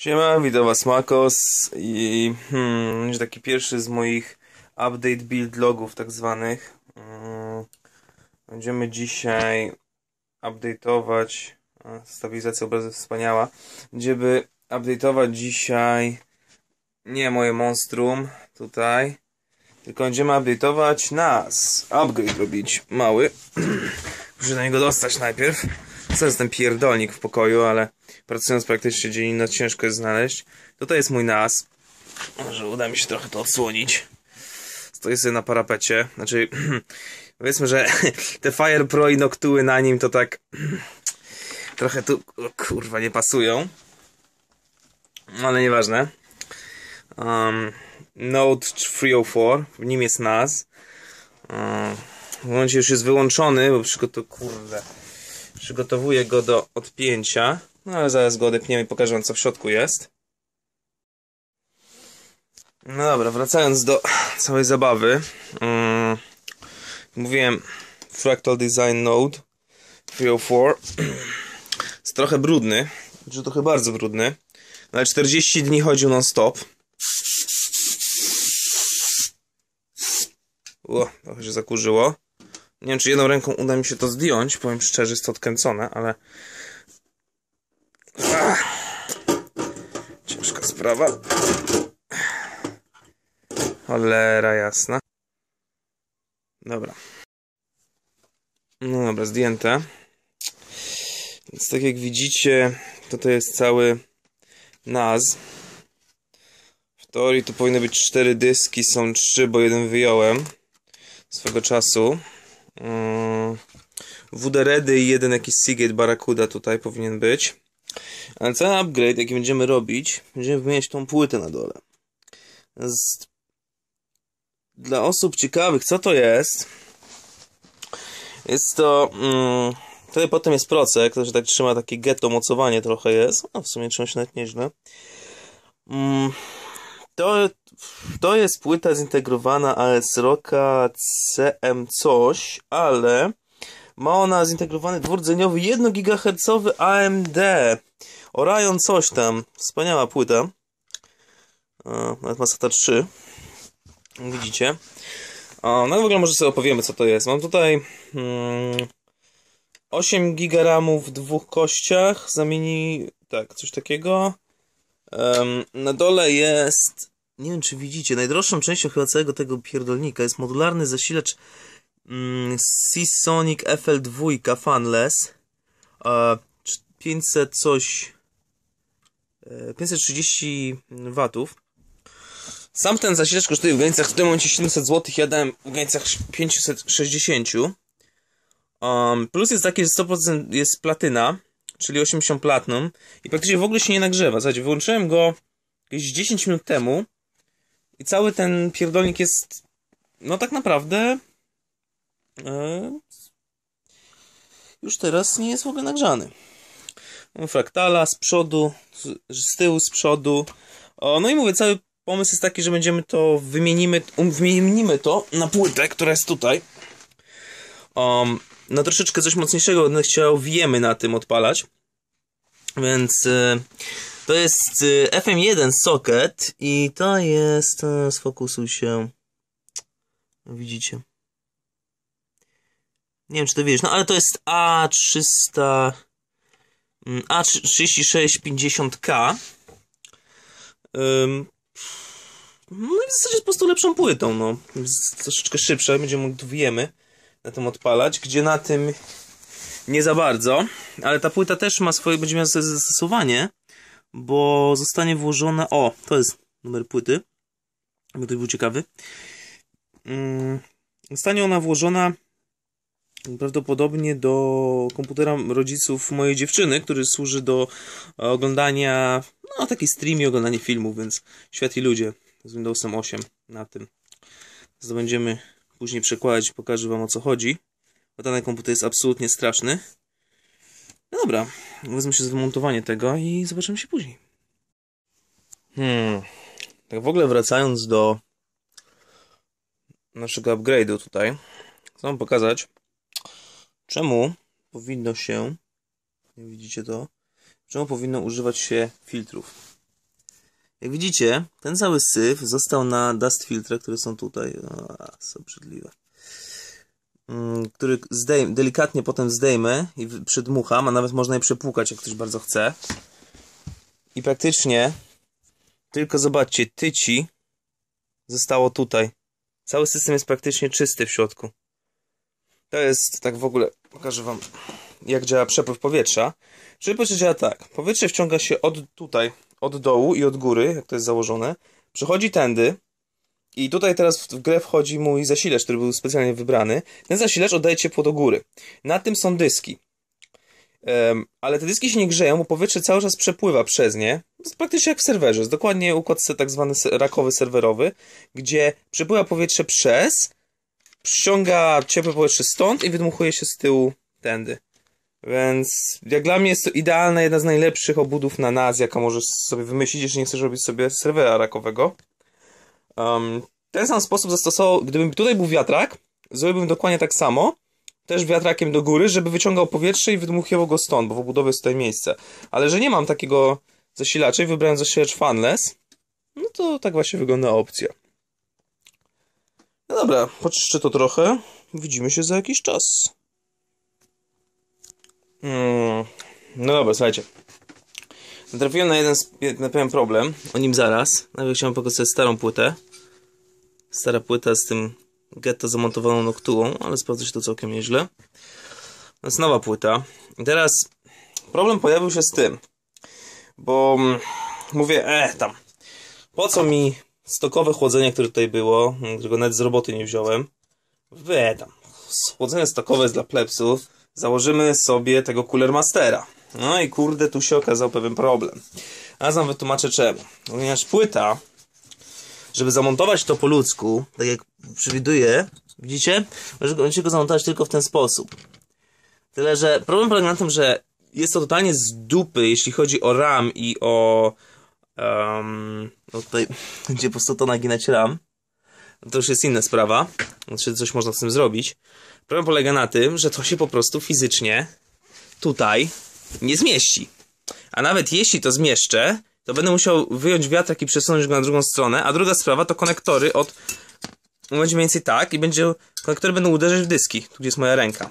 Siema, witam was Makos i hmm, taki pierwszy z moich update build logów tak zwanych. Mm, będziemy dzisiaj update'ować stabilizacja obrazu wspaniała. Będziemy update'ować dzisiaj nie moje monstrum tutaj, tylko będziemy update'ować nas. Upgrade robić mały. Muszę do niego dostać najpierw. Co jest ten pierdolnik w pokoju, ale pracując praktycznie dzień noc ciężko jest znaleźć. To to jest mój nas. Może uda mi się trochę to odsłonić. Stoję sobie na parapecie. Znaczy, powiedzmy, że te Fire Pro i Noctuły na nim to tak trochę tu, kurwa, nie pasują. Ale nieważne. Um, Note 304, w nim jest NAS. Um, w momencie już jest wyłączony, bo kurde, przygotowuję go do odpięcia. No ale zaraz go odepniemy i pokażę wam co w środku jest. No dobra, wracając do całej zabawy. Mm, mówiłem Fractal Design Node 304. Jest trochę brudny, znaczy trochę bardzo brudny. No ale 40 dni chodził non-stop. O, trochę się zakurzyło. Nie wiem, czy jedną ręką uda mi się to zdjąć, powiem szczerze, jest to odkręcone, ale ciężka sprawa. Cholera jasna. Dobra. No dobra, zdjęte. Więc tak jak widzicie, to to jest cały NAS. W teorii tu powinny być cztery dyski, są trzy, bo jeden wyjąłem swego czasu. Mm. WD Redy i jeden jakiś Seagate Barracuda tutaj powinien być. Ale cały upgrade, jaki będziemy robić, będziemy wymieniać tą płytę na dole. Z... Dla osób ciekawych, co to jest, jest to... Mm, tutaj potem jest procek, się tak trzyma takie ghetto mocowanie trochę jest. No, w sumie się nawet nieźle. Mm, to, to jest płyta zintegrowana AS Rocka CM coś, ale ma ona zintegrowany dwurdzeniowy 1 GHz AMD Orion coś tam. Wspaniała płyta. E, nawet Masata 3. Widzicie. No w ogóle może sobie opowiemy co to jest. Mam tutaj mm, 8 GB w dwóch kościach. Zamieni... tak, coś takiego. Um, na dole jest... Nie wiem czy widzicie, najdroższą częścią chyba całego tego pierdolnika jest modularny zasilacz Mm, Seasonic FL2 Fanless 500 coś 530 e, watów sam ten zasilacz kosztuje w granicach w tym momencie 700 zł, ja dałem w granicach 560 um, plus jest takie, że 100% jest platyna czyli 80 platnum i praktycznie w ogóle się nie nagrzewa, słuchajcie, wyłączyłem go jakieś 10 minut temu i cały ten pierdolnik jest no tak naprawdę E, już teraz nie jest w ogóle nagrzany. No, fraktala z przodu, z tyłu, z przodu. No i mówię, cały pomysł jest taki, że będziemy to wymienimy, um, wymienimy to na płytę, która jest tutaj. Um, na troszeczkę coś mocniejszego będę chciał wiemy na tym odpalać. Więc y, to jest y, e, FM1 socket i to jest. Y, sfokusuj się. Widzicie. Nie wiem, czy to widzisz. No, ale to jest A300... A3650K. Um, no i w zasadzie jest po prostu lepszą płytą, no. troszeczkę szybsza, będziemy tu wiemy na tym odpalać, gdzie na tym nie za bardzo, ale ta płyta też ma swoje, będzie miała swoje zastosowanie, bo zostanie włożona, o, to jest numer płyty, bo tu był ciekawy, um, zostanie ona włożona prawdopodobnie do komputera rodziców mojej dziewczyny, który służy do e, oglądania, no taki stream i oglądanie filmów, więc Świat i Ludzie z Windowsem 8 na tym. będziemy później przekładać, pokażę wam o co chodzi, bo ten komputer jest absolutnie straszny. No dobra, wezmę się z wymontowanie tego i zobaczymy się później. Hmm, tak w ogóle wracając do naszego upgrade'u tutaj, chcę wam pokazać, Czemu powinno się, jak widzicie to, czemu powinno używać się filtrów? Jak widzicie, ten cały syf został na dust filtrze, które są tutaj. o, są brzydliwe. Mm, który zdejm, delikatnie potem zdejmę i przedmucham, a nawet można je przepłukać, jak ktoś bardzo chce. I praktycznie, tylko zobaczcie, tyci zostało tutaj. Cały system jest praktycznie czysty w środku. To jest tak w ogóle pokażę Wam, jak działa przepływ powietrza. Czyli powietrze działa tak. Powietrze wciąga się od tutaj, od dołu i od góry, jak to jest założone. Przechodzi tędy. I tutaj teraz w grę wchodzi mój zasilacz, który był specjalnie wybrany. Ten zasilacz oddaje ciepło do góry. Na tym są dyski. Um, ale te dyski się nie grzeją, bo powietrze cały czas przepływa przez nie. Jest praktycznie jak w serwerze. Jest dokładnie układ tak zwany rakowy serwerowy, gdzie przepływa powietrze przez przyciąga ciepłe powietrze stąd i wydmuchuje się z tyłu tędy. Więc jak dla mnie jest to idealna, jedna z najlepszych obudów na NAS, jaka możesz sobie wymyślić, jeśli nie chcesz robić sobie serwera rakowego. Um, ten sam sposób zastosował, gdybym tutaj był wiatrak, zrobiłbym dokładnie tak samo, też wiatrakiem do góry, żeby wyciągał powietrze i wydmuchiwał go stąd, bo w obudowie jest tutaj miejsce. Ale że nie mam takiego zasilacza i wybrałem zasilacz fanless, no to tak właśnie wygląda opcja. No dobra, poczyszczę to trochę. Widzimy się za jakiś czas. Mm. No dobra, słuchajcie. Natrafiłem na jeden na pewien problem, o nim zaraz. Nawet chciałem pokazać starą płytę. Stara płyta z tym getta zamontowaną noktułą, ale sprawdza się to całkiem nieźle. To jest nowa płyta. I teraz problem pojawił się z tym, bo mm, mówię, e, tam, po co mi stokowe chłodzenie, które tutaj było, mm, którego nawet z roboty nie wziąłem. Wedam. Chłodzenie stokowe jest dla plepsów. Założymy sobie tego Cooler Mastera. No i kurde, tu się okazał pewien problem. A znam wytłumaczę czemu. Ponieważ płyta, żeby zamontować to po ludzku, tak jak przewiduje, widzicie, możecie go zamontować tylko w ten sposób. Tyle, że problem polega na tym, że jest to totalnie z dupy, jeśli chodzi o RAM i o Um, no tutaj będzie po prostu to naginać RAM. No to już jest inna sprawa. Znaczy coś można z tym zrobić. Problem polega na tym, że to się po prostu fizycznie tutaj nie zmieści. A nawet jeśli to zmieszczę, to będę musiał wyjąć wiatrak i przesunąć go na drugą stronę. A druga sprawa to konektory od... Będzie mniej więcej tak i będzie... Konektory będą uderzać w dyski, tu gdzie jest moja ręka.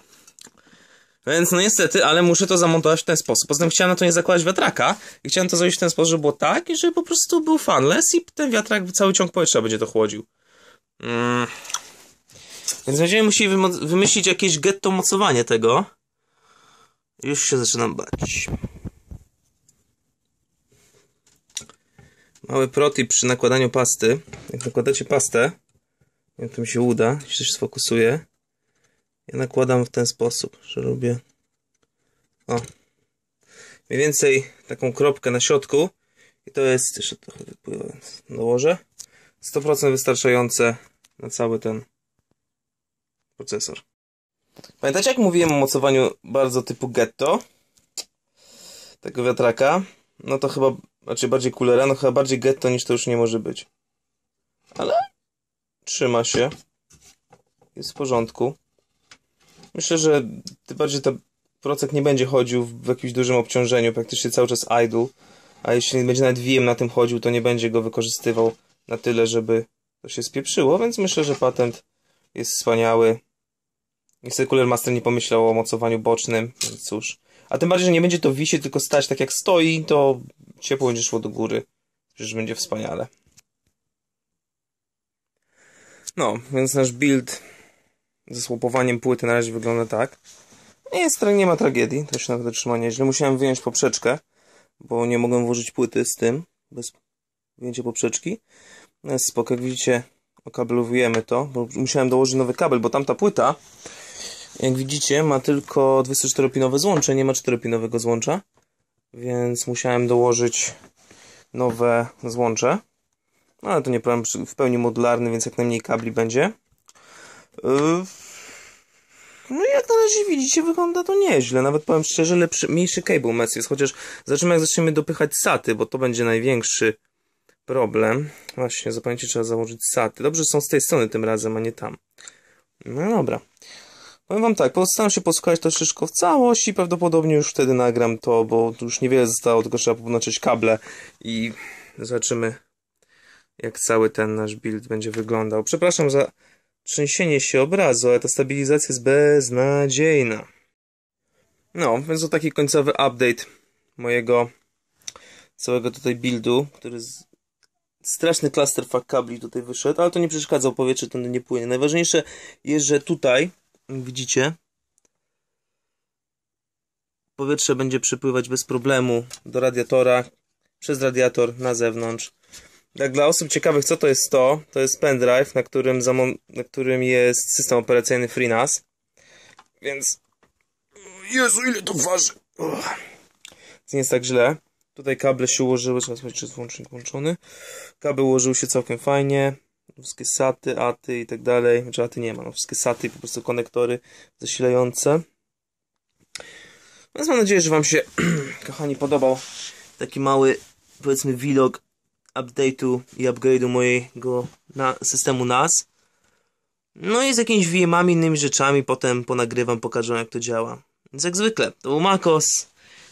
Więc no niestety, ale muszę to zamontować w ten sposób. Poza tym chciałem na to nie zakładać wiatraka i chciałem to zrobić w ten sposób, żeby było tak i żeby po prostu był fanless i ten wiatrak cały ciąg powietrza będzie to chłodził. Mm. Więc będziemy musieli wymyślić jakieś getto mocowanie tego. Już się zaczynam bać. Mały protip przy nakładaniu pasty. Jak nakładacie pastę, jak to mi się uda, się też sfokusuje ja nakładam w ten sposób, że robię o, mniej więcej taką kropkę na środku i to jest, jeszcze trochę wypływa, więc dołożę 100% wystarczające na cały ten procesor. Pamiętacie jak mówiłem o mocowaniu bardzo typu ghetto? Tego wiatraka? No to chyba, znaczy bardziej coolera, no chyba bardziej ghetto niż to już nie może być. Ale trzyma się. Jest w porządku. Myślę, że tym bardziej ta Procek nie będzie chodził w jakimś dużym obciążeniu, praktycznie cały czas idle, a jeśli będzie nawet VM na tym chodził, to nie będzie go wykorzystywał na tyle, żeby to się spieprzyło, więc myślę, że patent jest wspaniały. Niestety Cooler Master nie pomyślał o mocowaniu bocznym, więc cóż. A tym bardziej, że nie będzie to wisieć, tylko stać tak jak stoi, to ciepło będzie szło do góry. Przecież będzie wspaniale. No, więc nasz build ze słupowaniem płyty na razie wygląda tak. Nie, jest, nie ma tragedii, to się nawet trzyma nieźle. Musiałem wyjąć poprzeczkę, bo nie mogłem włożyć płyty z tym, bez wyjęcia poprzeczki. No jest spoko, jak widzicie, okablowujemy to, bo musiałem dołożyć nowy kabel, bo tamta płyta, jak widzicie, ma tylko 24-pinowe złącze, nie ma 4-pinowego złącza, więc musiałem dołożyć nowe złącze. No, ale to nie problem, w pełni modularny, więc jak najmniej kabli będzie. Yy, no jak na razie widzicie, wygląda to nieźle. Nawet powiem szczerze, lepszy, mniejszy cable mess jest, chociaż zobaczymy jak zaczniemy dopychać saty, bo to będzie największy problem. Właśnie, zapamiętajcie, trzeba założyć saty. Dobrze, są z tej strony tym razem, a nie tam. No dobra. Powiem wam tak, postaram się posłuchać to wszystko w całości i prawdopodobnie już wtedy nagram to, bo już niewiele zostało, tylko trzeba połączyć kable i zobaczymy jak cały ten nasz build będzie wyglądał. Przepraszam za trzęsienie się obrazu, ale ta stabilizacja jest beznadziejna. No, więc to taki końcowy update mojego całego tutaj buildu, który z... straszny clusterfuck kabli tutaj wyszedł, ale to nie przeszkadza, powietrze tędy nie płynie. Najważniejsze jest, że tutaj, widzicie, powietrze będzie przepływać bez problemu do radiatora, przez radiator na zewnątrz. Jak dla osób ciekawych, co to jest to, to jest pendrive, na którym, na którym jest system operacyjny FreeNAS. Więc... Jezu, ile to waży! To nie jest tak źle. Tutaj kable się ułożyły, trzeba sprawdzić, czy jest włącznik włączony. Kabel ułożył się całkiem fajnie. Wszystkie saty, aty i tak dalej. Znaczy aty nie ma, no wszystkie saty i po prostu konektory zasilające. Więc mam nadzieję, że Wam się, kochani, podobał taki mały, powiedzmy, vlog update'u i upgrade'u mojego na, systemu NAS. No i z jakimiś VMami, innymi rzeczami potem ponagrywam, pokażę jak to działa. Więc jak zwykle, to był Makos.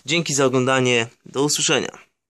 Dzięki za oglądanie. Do usłyszenia.